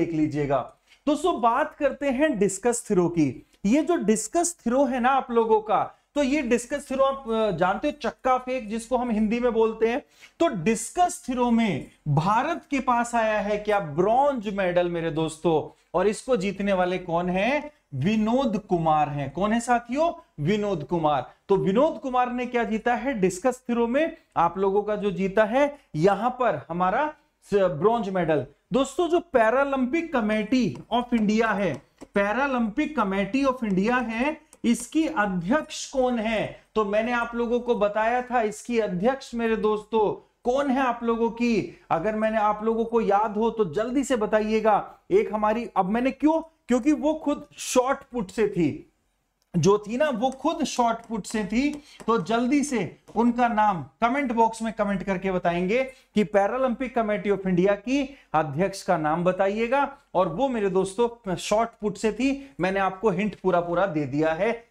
देख लीजिएगा दोस्तों बात करते हैं डिस्कस थ्रो की ये जो डिस्कस थ्रो है ना आप लोगों का तो ये डिस्कस थ्रो आप जानते हो चक्का फेंक जिसको हम हिंदी में बोलते हैं तो डिस्कस थ्रो में भारत के पास आया है क्या ब्रॉन्ज मेडल मेरे दोस्तों और इसको जीतने वाले कौन है विनोद कुमार हैं कौन है साथियों विनोद कुमार तो विनोद कुमार ने क्या जीता है डिस्कस थ्रो में आप लोगों का जो जीता है यहां पर हमारा ब्रॉन्ज मेडल दोस्तों जो पैरालंपिक कमेटी ऑफ इंडिया है पैरालंपिक कमेटी ऑफ इंडिया है इसकी अध्यक्ष कौन है तो मैंने आप लोगों को बताया था इसकी अध्यक्ष मेरे दोस्तों कौन है आप लोगों की अगर मैंने आप लोगों को याद हो तो जल्दी से बताइएगा एक हमारी अब मैंने क्यों क्योंकि वो खुद शॉर्ट पुट से थी जो थी ना वो खुद शॉर्टपुट से थी तो जल्दी से उनका नाम कमेंट बॉक्स में कमेंट करके बताएंगे कि पैरालंपिक कमेटी ऑफ इंडिया की अध्यक्ष का नाम बताइएगा और वो मेरे दोस्तों शॉर्टपुट से थी मैंने आपको हिंट पूरा पूरा दे दिया है